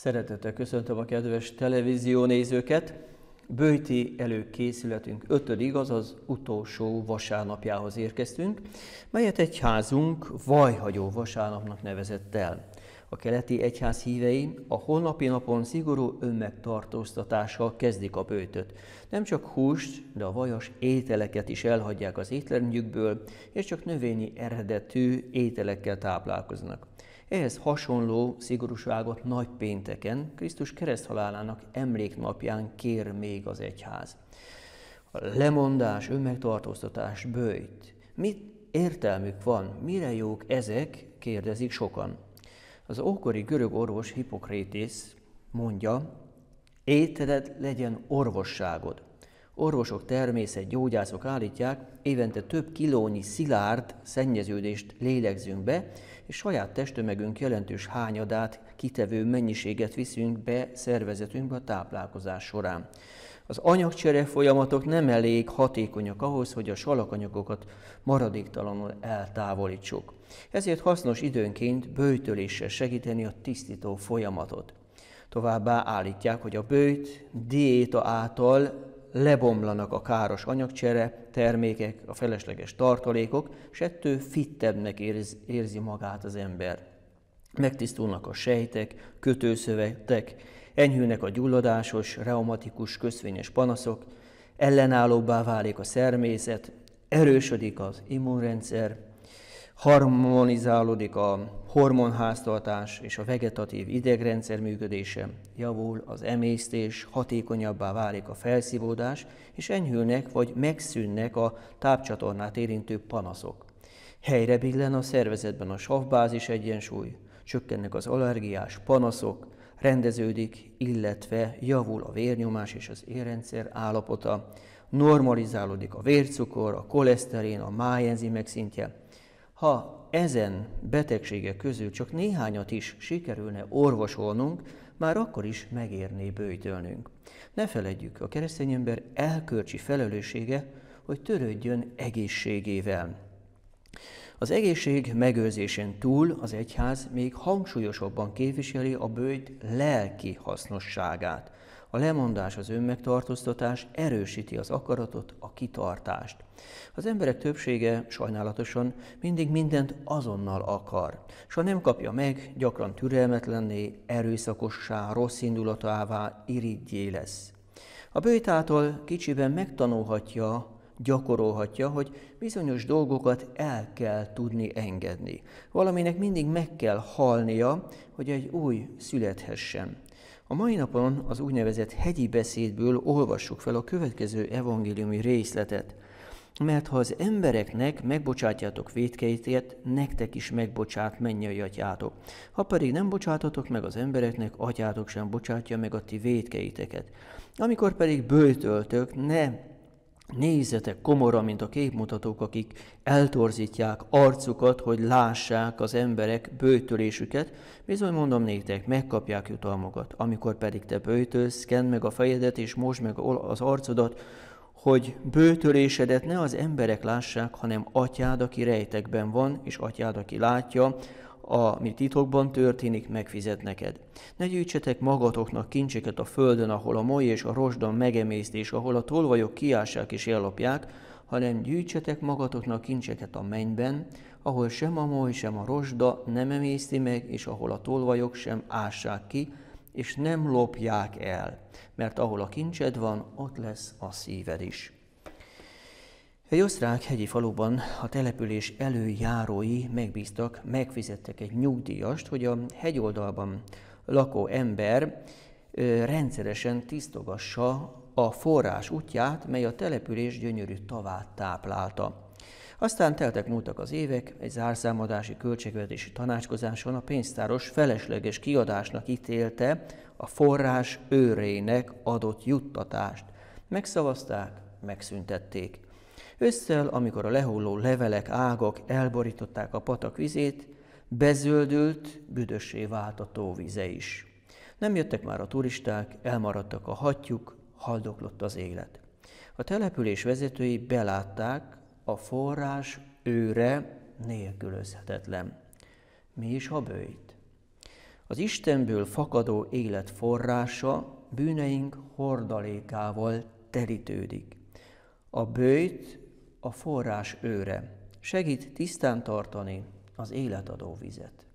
Szeretettel köszöntöm a kedves televízió nézőket. Bőti előkészületünk ötödik, azaz utolsó vasárnapjához érkeztünk, melyet házunk, vajhagyó vasárnapnak nevezett el. A keleti egyház hívei a holnapi napon szigorú önmegtartóztatással kezdik a bőtöt. Nem csak húst, de a vajas ételeket is elhagyják az étlernyükből, és csak növényi eredetű ételekkel táplálkoznak. Ehhez hasonló szigorúságot nagy pénteken, Krisztus kereszthalálának emléknapján kér még az egyház. A lemondás, önmegtartóztatás, bőjt. Mit értelmük van, mire jók ezek, kérdezik sokan. Az ókori görög orvos Hippokrétész mondja, Éted legyen orvosságod. Orvosok, természet, gyógyászok állítják, évente több kilónyi szilárd szennyeződést lélegzünk be, és saját testtömegünk jelentős hányadát kitevő mennyiséget viszünk be szervezetünkbe a táplálkozás során. Az anyagcsere folyamatok nem elég hatékonyak ahhoz, hogy a salakanyagokat maradéktalanul eltávolítsuk. Ezért hasznos időnként bőjtöléssel segíteni a tisztító folyamatot. Továbbá állítják, hogy a bőjt diéta által lebomlanak a káros anyagcsere, termékek, a felesleges tartalékok, és ettől fittebbnek érzi, érzi magát az ember. Megtisztulnak a sejtek, kötőszövetek, enyhülnek a gyulladásos, reumatikus, köszvényes panaszok, ellenállóbbá válik a szermészet, erősödik az immunrendszer, harmonizálódik a hormonháztartás és a vegetatív idegrendszer működése, javul az emésztés, hatékonyabbá válik a felszívódás, és enyhülnek vagy megszűnnek a tápcsatornát érintő panaszok. Helyre billen a szervezetben a savbázis egyensúly, csökkennek az allergiás panaszok, rendeződik, illetve javul a vérnyomás és az érrendszer állapota, normalizálódik a vércukor, a koleszterin, a májenzimek szintje, ha ezen betegségek közül csak néhányat is sikerülne orvosolnunk, már akkor is megérné bőjtölnünk. Ne feledjük, a keresztény ember elkölcsi felelőssége, hogy törődjön egészségével. Az egészség megőrzésén túl az egyház még hangsúlyosabban képviseli a bőjt lelki hasznosságát. A lemondás, az önmegtartóztatás erősíti az akaratot, a kitartást. Az emberek többsége sajnálatosan mindig mindent azonnal akar, és ha nem kapja meg, gyakran türelmetlenné, erőszakossá, indulatává irigyé lesz. A bőjtától kicsiben megtanulhatja, gyakorolhatja, hogy bizonyos dolgokat el kell tudni engedni. Valaminek mindig meg kell halnia, hogy egy új születhessen. A mai napon az úgynevezett hegyi beszédből olvassuk fel a következő evangéliumi részletet. Mert ha az embereknek megbocsátjátok védkeitért, nektek is megbocsát mennyei atyátok. Ha pedig nem bocsátatok meg az embereknek, atyátok sem bocsátja meg a ti védkeiteket. Amikor pedig bőtöltök, ne Nézzetek komora, mint a képmutatók, akik eltorzítják arcukat, hogy lássák az emberek bőtölésüket, bizony mondom néktek, megkapják jutalmokat. Amikor pedig te bőtölsz, kend meg a fejedet, és most meg az arcodat, hogy bőtölésedet ne az emberek lássák, hanem atyád, aki rejtekben van, és atyád, aki látja, ami titokban történik, megfizet neked. Ne gyűjtsetek magatoknak kincseket a földön, ahol a moly és a rozsdan megemésztés, ahol a tolvajok kiássák és ellopják, hanem gyűjtsetek magatoknak kincseket a mennyben, ahol sem a moly, sem a rosda nem emészti meg, és ahol a tolvajok sem ássák ki, és nem lopják el, mert ahol a kincsed van, ott lesz a szíved is. Egy osztrák hegyi faluban a település előjárói megbíztak, megfizettek egy nyugdíjast, hogy a hegyoldalban lakó ember rendszeresen tisztogassa a forrás útját, mely a település gyönyörű tavát táplálta. Aztán teltek múltak az évek, egy zárszámadási költségvetési tanácskozáson a pénztáros felesleges kiadásnak ítélte a forrás őrének adott juttatást. Megszavazták, megszüntették. Összel, amikor a lehulló levelek, ágak elborították a patak vizét, bezöldült, büdösé vált a tóvize is. Nem jöttek már a turisták, elmaradtak a hatjuk, haldoklott az élet. A település vezetői belátták, a forrás őre nélkülözhetetlen. Mi is a bőjt? Az Istenből fakadó élet forrása bűneink hordalékával terítődik. A bőjt a forrás őre, segít tisztán tartani az életadó vizet.